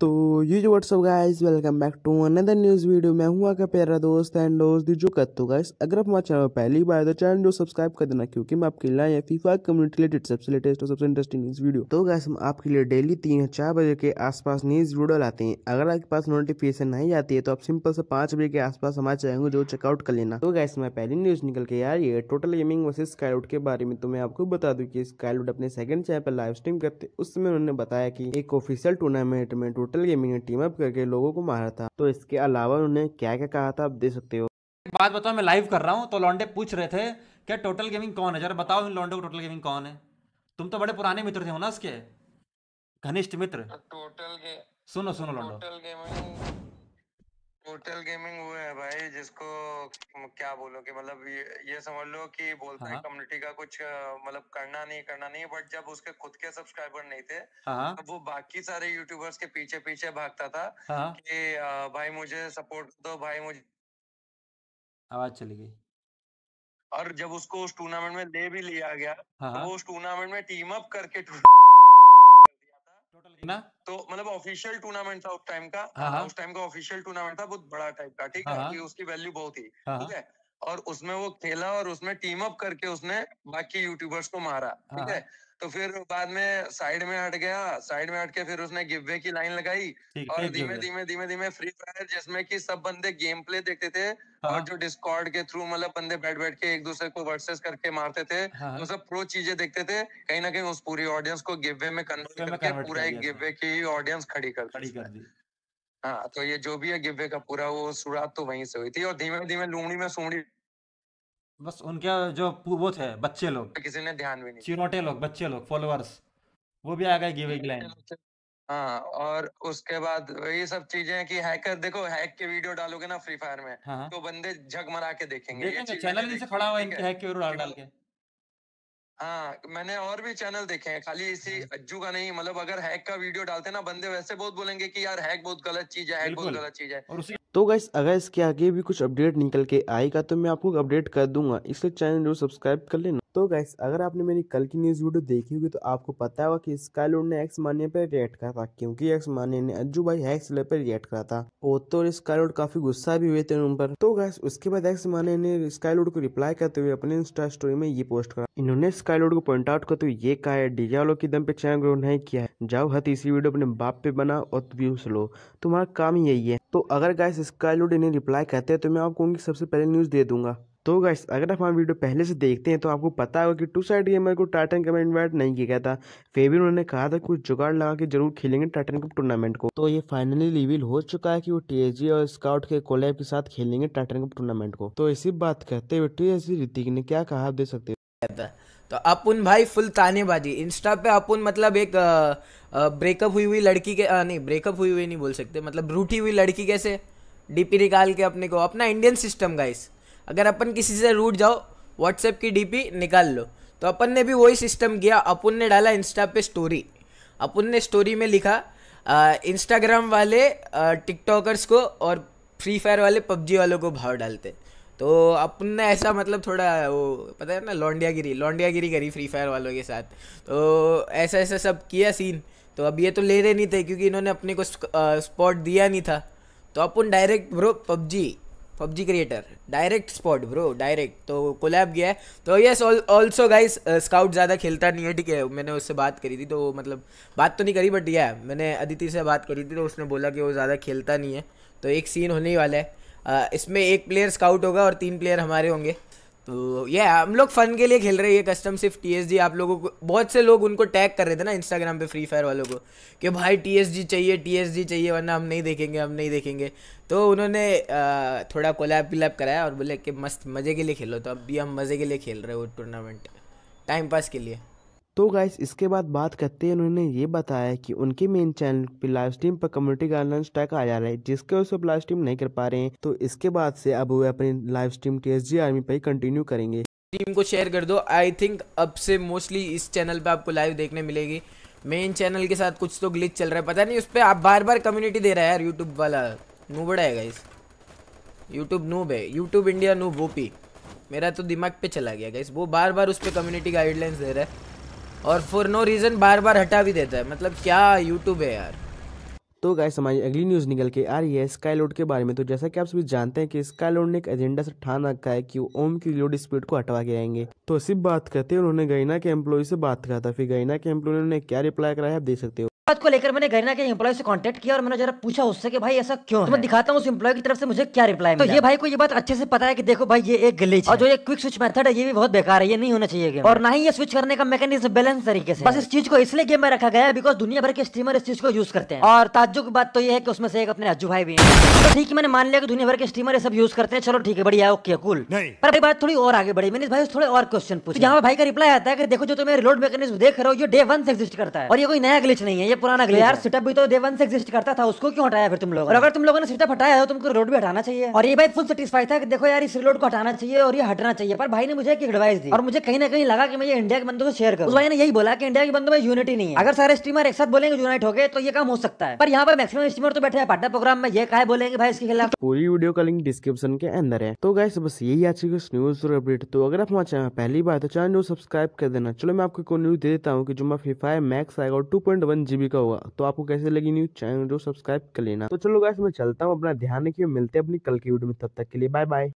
तो ये जो what's up guys welcome back to another news video मैं हूँ आपका प्यारा दोस्त एंड दोस्त जो कत्तू गाइस अगर आप हमारे चैनल पर पहली बार तो चैनल जो सब्सक्राइब कर देना क्योंकि मैं आपके लिए फीफा कम्युनिटी रिलेटेड सबसे लेटेस्ट और सबसे इंटरेस्टिंग न्यूज़ वीडियो तो गाइस हम आपके लिए डेली तीन या चार बजे के आसपास न्यूज़ वीडियो लाते हैं अगर आपके पास नोटिफिकेशन नहीं आती है तो आप सिंपल से पाँच बजे के आसपास हमारे चैनल को जो चेकआउट कर लेना तो गाइस मैं पहली न्यूज़ निकल के यार ये टोटल गेमिंग वर्सेज स्काईलूट के बारे में तो मैं आपको बता दूँ कि स्काईलूट अपने सेकंड चैनल पर लाइव स्ट्रीम करते उस समय उन्होंने बताया कि एक ऑफिशियल टूर्नामेंट में ब्रूटल गेमिंग ने टीम अप करके लोगों को मारा था तो इसके अलावा उन्होंने क्या क्या कहा था आप देख सकते हो एक बात बताओ मैं लाइव कर रहा हूँ तो लॉन्डे पूछ रहे थे क्या टोटल गेमिंग कौन है जरा बताओ इन लॉन्डे को टोटल गेमिंग कौन है तुम तो बड़े पुराने मित्र थे हो ना उसके घनिष्ठ मित्र टोटल सुनो सुनो लॉन्डो टोटल गेमिंग टोटल गेमिंग वो है भाई जिसको क्या बोलो कि मतलब ये, ये समझ लो कि बोलता है कम्युनिटी हाँ। का कुछ मतलब करना नहीं करना नहीं बट जब उसके खुद के सब्सक्राइबर नहीं थे हाँ। तब वो बाकी सारे यूट्यूबर्स के पीछे पीछे भागता था हाँ। कि भाई मुझे सपोर्ट दो भाई मुझे आवाज चली गई और जब उसको उस टूर्नामेंट में ले भी लिया गया तो वो उस टूर्नामेंट में टीम अप करके ना तो मतलब ऑफिशियल टूर्नामेंट था उस टाइम का हाँ, हाँ। उस टाइम का ऑफिशियल टूर्नामेंट था बहुत बड़ा टाइप का ठीक है कि हाँ, उसकी वैल्यू बहुत थी ठीक है और उसमें वो खेला और उसमें टीम अप करके उसने बाकी यूट्यूबर्स को मारा ठीक है तो फिर बाद में साइड में हट गया साइड में हट के फिर उसने गिवे की लाइन लगाई और धीमे धीमे धीमे धीमे फ्री फायर जिसमें कि सब बंदे गेम प्ले देखते थे हाँ। और जो डिस्कॉर्ड के थ्रू मतलब बंदे बैठ बैठ के एक दूसरे को वर्सेस करके मारते थे हाँ। तो सब प्रो चीजें देखते थे कहीं ना कहीं उस पूरी ऑडियंस को गिवे में कन्वर्ट करके पूरा एक गिवे की ऑडियंस खड़ी कर दी हाँ तो ये जो भी है गिवे का पूरा वो शुरुआत तो वहीं से हुई थी और धीमे धीमे लूमड़ी में सुमड़ी बस उनके जो वो थे बच्चे लोग किसी ने ध्यान भी नहीं चिरोटे लोग बच्चे लोग फॉलोअर्स वो भी आ गए गिव की लाइन हाँ और उसके बाद ये सब चीजें हैं कि हैकर देखो हैक के वीडियो डालोगे ना फ्री फायर में हाँ, हाँ तो बंदे मरा के देखेंगे ये देखेंगे चैनल जैसे खड़ा हुआ इनके हैक के वीडियो डाल के हाँ मैंने और भी चैनल देखे हैं खाली इसी हाँ। अज्जू का नहीं मतलब अगर हैक का वीडियो डालते ना बंदे वैसे बहुत बोलेंगे कि यार हैक बहुत गलत चीज है हैक बहुत गलत चीज है और उसी तो गाइस अगर इसके आगे भी कुछ अपडेट निकल के आएगा तो मैं आपको अपडेट कर दूंगा इसलिए चैनल जरूर सब्सक्राइब कर लेना तो गैस अगर आपने मेरी कल की न्यूज़ वीडियो देखी होगी तो आपको पता होगा कि स्काई लोड ने एक्स मानिया पर रिएक्ट करा था क्योंकि एक्स मानिया ने अज्जू भाई हैक्स ले पर रिएक्ट करा था ओतो और स्काई लोड काफी गुस्सा भी हुए थे उन पर तो गैस उसके बाद एक्स मानिया ने स्काई लोड को रिप्लाई करते हुए अपने इंस्टा स्टोरी में ये पोस्ट करा इन्होंने स्काई लोड को पॉइंट आउट करते हुए ये कहा है डिजालो की दम पे चैनल ग्रो नहीं किया है जाओ हथ इसी वीडियो अपने बाप पे बना और व्यूज लो तुम्हारा काम यही है तो अगर गैस स्काई लोड इन्हें रिप्लाई करते हैं तो मैं आपको उनकी सबसे पहले न्यूज़ दे दूंगा तो गाइस अगर आप हमारी वीडियो पहले से देखते हैं तो आपको पता होगा कि टू साइड गेमर को टाटन कप इन्वाइट नहीं किया गया था फिर भी उन्होंने कहा था कुछ जुगाड़ लगा के जरूर खेलेंगे टाटन कप टूर्नामेंट को तो ये फाइनली रिवील हो चुका है कि वो टीएसजी और स्काउट के कोलैब के साथ खेलेंगे टाटन कप टूर्नामेंट को तो इसी बात कहते हुए टीएसजी ऋतिक ने क्या कहा दे सकते तो अपुन भाई फुल तानेबाजी इंस्टा पे अपुन मतलब एक ब्रेकअप हुई हुई लड़की के आ, नहीं ब्रेकअप हुई हुई नहीं बोल सकते मतलब रूठी हुई लड़की कैसे डीपी निकाल के अपने को अपना इंडियन सिस्टम गाइस अगर अपन किसी से रूट जाओ व्हाट्सएप की डीपी निकाल लो तो अपन ने भी वही सिस्टम किया अपन ने डाला इंस्टा पे स्टोरी अपन ने स्टोरी में लिखा इंस्टाग्राम वाले टिकटॉकर्स को और फ्री फायर वाले पबजी वालों को भाव डालते तो अपन ने ऐसा मतलब थोड़ा वो पता है ना लौंडियागिरी लौंडियागिरी करी फ्री फायर वालों के साथ तो ऐसा ऐसा सब किया सीन तो अब ये तो ले रहे नहीं थे क्योंकि इन्होंने अपने को स्पॉट दिया नहीं था तो अपन direct bro PUBG PUBG creator direct spot bro direct तो कोलैब गया है तो यस ऑल्सो गाइस स्काउट ज़्यादा खेलता नहीं है ठीक है मैंने उससे बात करी थी तो मतलब बात तो नहीं करी बट यह मैंने अदिति से बात करी थी तो उसने बोला कि वो ज़्यादा खेलता नहीं है तो एक सीन होने ही वाला है uh, इसमें एक प्लेयर स्काउट होगा और तीन प्लेयर हमारे होंगे तो ये हम लोग फन के लिए खेल रहे हैं ये कस्टम सिर्फ जी आप लोगों को बहुत से लोग उनको टैग कर रहे थे ना इंस्टाग्राम पे फ्री फायर वालों को कि भाई जी चाहिए जी चाहिए वरना हम नहीं देखेंगे हम नहीं देखेंगे तो उन्होंने आ, थोड़ा कोलैब विलैब कराया और बोले कि मस्त मज़े के लिए खेलो तो अब भी हम मज़े के लिए खेल रहे हो टूर्नामेंट टाइम पास के लिए तो गाइस इसके बाद बात करते हैं उन्होंने ये बताया कि उनके मेन चैनल पे लाइव स्ट्रीम पर कम्युनिटी गाइडलाइंस टैक आ जा रहा है जिसके वजह से लाइव स्ट्रीम नहीं कर पा रहे हैं तो इसके बाद से अब वे अपनी लाइव स्ट्रीम टी आर्मी पर कंटिन्यू करेंगे टीम को शेयर कर दो आई थिंक अब से मोस्टली इस चैनल पर आपको लाइव देखने मिलेगी मेन चैनल के साथ कुछ तो ग्लिच चल रहा है पता नहीं उस पर आप बार बार कम्युनिटी दे रहा है यूट्यूब वाला नूबड़ा है गाइस यूट्यूब नूब है यूट्यूब इंडिया नूब पी मेरा तो दिमाग पे चला गया गाइस वो बार बार उस पर कम्युनिटी गाइडलाइंस दे रहा है और फॉर नो रीज़न बार बार हटा भी देता है मतलब क्या यूट्यूब है यार तो गाय समाज अगली न्यूज़ निकल के आ रही है स्काई लोड के बारे में तो जैसा कि आप सभी जानते हैं कि स्काई लोड ने एक एजेंडा से ठान रखा है कि वो ओम की लोड स्पीड को हटवा के आएंगे तो सिर्फ बात करते हैं उन्होंने गईना के एम्प्लॉय से बात करा था फिर गईना के एम्प्लॉय ने क्या रिप्लाई कराया आप देख सकते हो बात को लेकर मैंने गरीना के एम्प्लॉय से कांटेक्ट किया और मैंने जरा पूछा उससे कि भाई ऐसा क्यों तो मैं दिखाता हूँ उस एम्प्लॉय की तरफ से मुझे क्या रिप्लाई तो ये भाई को ये बात अच्छे से पता है कि देखो भाई ये एक गलीच और जो ये क्विक स्विच मेथड है ये भी बहुत बेकार है ये नहीं होना चाहिए और ना ही ये स्विच करने का मैकेनिज्म बैलेंस तरीके से बस इस चीज को इसलिए गेम में रखा गया है बिकॉज दुनिया भर के स्ट्रीमर इस चीज को यूज करते हैं और ताजु की बात तो ये है कि उसमें से एक अपने अज्जू भाई भी है तो ठीक है मैंने मान लिया कि दुनिया भर के स्ट्रीमर सब यूज करते हैं चलो ठीक है बढ़िया ओके कुल पर बात थोड़ी और आगे बढ़ी मैंने भाई थोड़े और क्वेश्चन पूछे यहाँ तो भाई का रिप्लाई आता है कि देखो जो तुम्हें रिलोड मैकेनिज्म देख रहे हो ये डे वन से एक्जिस्ट करता है और ये कोई नया ग्लिच नहीं है पुराना तो यार सिटअप भी तो देवन से एग्जिस्ट करता था उसको क्यों हटाया फिर तुम लोग अगर तुम लोगों ने सिटअप हटाया तो तुमको रोड भी हटाना चाहिए और ये भाई फुल सेटिस्फाई था कि देखो यार इस रोड को हटाना चाहिए और ये हटना चाहिए पर भाई ने मुझे एक एडवाइस दी और मुझे कहीं ना कहीं लगा कि मैं ये इंडिया के बंदों से शेयर करूँ भाई ने यही बोला कि इंडिया के बंदों में यूनिटी नहीं है अगर सारे स्टीमर एक साथ बोलेंगे यूनाइट हो गए तो ये काम हो सकता है पर यहाँ पर मैक्सिमम स्टीमर तो बैठे हैं पार्टनर प्रोग्राम में ये कहा बोलेंगे भाई इसके खिलाफ पूरी वीडियो का लिंक डिस्क्रिप्शन के अंदर है तो गाय बस यही आज की न्यूज और अपडेट तो अगर आप हमारे चैनल पहली बार तो चैनल सब्सक्राइब कर देना चलो मैं आपको न्यूज दे देता हूँ की जो मैं फ्री फायर मैक्स आएगा और टू पॉइंट वन जीबी रुपये का होगा तो आपको कैसे लगी न्यूज चैनल जो सब्सक्राइब कर लेना तो चलो गाइस मैं चलता हूँ अपना ध्यान रखिए मिलते हैं अपनी कल की वीडियो में तब तक के लिए बाय बाय